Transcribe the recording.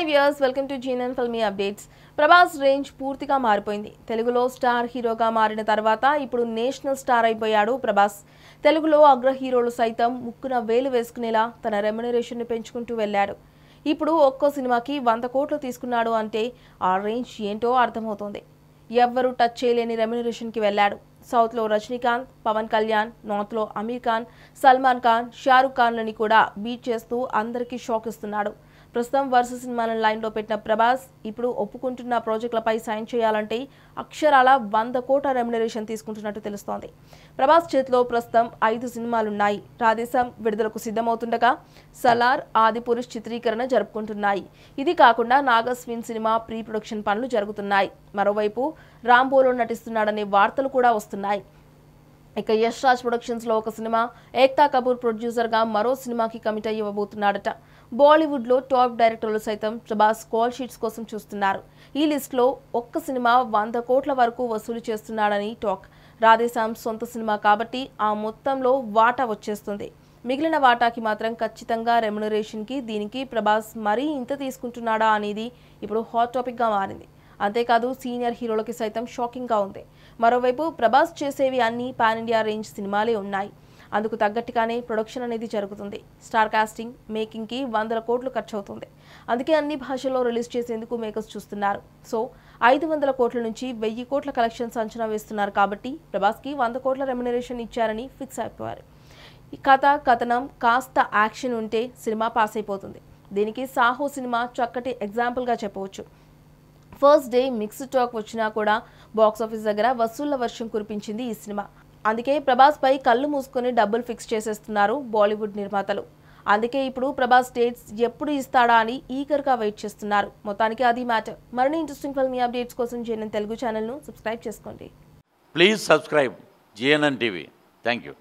hi viewers welcome to and filmy updates Prabhas range పూర్తిగా మారిపోయింది తెలుగులో స్టార్ హీరోగా మారిన తర్వాత ఇప్పుడు నేషనల్ స్టార్ అయిపోయాడు ప్రభాస్ తెలుగులో అగ్ర హీరోలు సైతం ముక్కున వేలు వేసుకునేలా తన రెమ్యునరేషన్ను పెంచుకుంటూ వెళ్ళాడు ఇప్పుడు ఒక్కో సినిమాకి వంద కోట్లు తీసుకున్నాడు అంటే ఆ రేంజ్ ఏంటో అర్థమవుతోంది ఎవ్వరూ టచ్ చేయలేని రెమ్యునరేషన్కి వెళ్ళాడు సౌత్లో రజనీకాంత్ పవన్ కళ్యాణ్ నార్త్లో అమీర్ ఖాన్ సల్మాన్ ఖాన్ షారుఖ్ ఖాన్లని కూడా బీట్ చేస్తూ అందరికీ షాక్ ఇస్తున్నాడు ప్రస్తుతం వరుస సినిమాలను లైన్లో పెట్టిన ప్రభాస్ ఇప్పుడు ఒప్పుకుంటున్న ప్రాజెక్టులపై సైన్ చేయాలంటే అక్షరాల వంద కోట్ల రెమ్యునరేషన్ తీసుకుంటున్నట్టు తెలుస్తోంది ప్రభాస్ చేతిలో ప్రస్తుతం ఐదు సినిమాలున్నాయి రాధేశం విడుదలకు సిద్ధమవుతుండగా సలార్ ఆదిపురుష్ చిత్రీకరణ జరుపుకుంటున్నాయి ఇది కాకుండా నాగస్విన్ సినిమా ప్రీ ప్రొడక్షన్ పనులు జరుగుతున్నాయి మరోవైపు రాంబోలో నటిస్తున్నాడనే వార్తలు కూడా వస్తున్నాయి ఇక యష్ రాజ్ ప్రొడక్షన్స్లో ఒక సినిమా ఏక్తా కపూర్ ప్రొడ్యూసర్గా మరో సినిమాకి కమిట్ అయ్యబోతున్నాడట బాలీవుడ్లో టాప్ డైరెక్టర్లు సైతం ప్రభాస్ కాల్ షీట్స్ కోసం చూస్తున్నారు ఈ లిస్ట్లో ఒక్క సినిమా వంద కోట్ల వరకు వసూలు చేస్తున్నాడని టాక్ రాధేశ్యామ్ సొంత సినిమా కాబట్టి ఆ మొత్తంలో వాటా వచ్చేస్తుంది మిగిలిన వాటాకి మాత్రం ఖచ్చితంగా రెమ్యునరేషన్కి దీనికి ప్రభాస్ మరీ ఇంత తీసుకుంటున్నాడా అనేది ఇప్పుడు హాట్ టాపిక్గా మారింది అంతేకాదు సీనియర్ హీరోలకి సైతం షాకింగ్గా ఉంది మరోవైపు ప్రభాస్ చేసేవి అన్ని పాన్ ఇండియా రేంజ్ సినిమాలే ఉన్నాయి అందుకు తగ్గట్టుగానే ప్రొడక్షన్ అనేది జరుగుతుంది స్టార్ కాస్టింగ్ మేకింగ్కి వందల కోట్లు ఖర్చు అవుతుంది అందుకే అన్ని భాషల్లో రిలీజ్ చేసేందుకు మేకర్స్ చూస్తున్నారు సో ఐదు వందల కోట్ల నుంచి వెయ్యి కోట్ల కలెక్షన్స్ అంచనా వేస్తున్నారు కాబట్టి ప్రభాస్కి వంద కోట్ల రెమ్యునరేషన్ ఇచ్చారని ఫిక్స్ అయిపోయారు కథ కథనం కాస్త యాక్షన్ ఉంటే సినిమా పాస్ అయిపోతుంది దీనికి సాహో సినిమా చక్కటి ఎగ్జాంపుల్గా చెప్పవచ్చు ఫస్ట్ డే మిక్స్డ్ టాక్ వచ్చినా కూడా బాక్సాఫీస్ దగ్గర వసూళ్ల వర్షం కురిపించింది ఈ సినిమా అందుకే ప్రభాస్ పై కళ్ళు మూసుకొని డబ్బులు ఫిక్స్ చేసేస్తున్నారు బాలీవుడ్ నిర్మాతలు అందుకే ఇప్పుడు ప్రభాస్ డేట్స్ ఎప్పుడు ఇస్తాడా అని ఈగర్గా వెయిట్ చేస్తున్నారు మొత్తానికి అది మ్యాటర్ మరిన్ని ఇంట్రెస్టింగ్ ఫిల్మీ అప్డేట్స్ కోసం జేఎన్ఎన్ తెలుగు ఛానల్ను సబ్స్క్రైబ్ చేసుకోండి please subscribe GNN TV thank you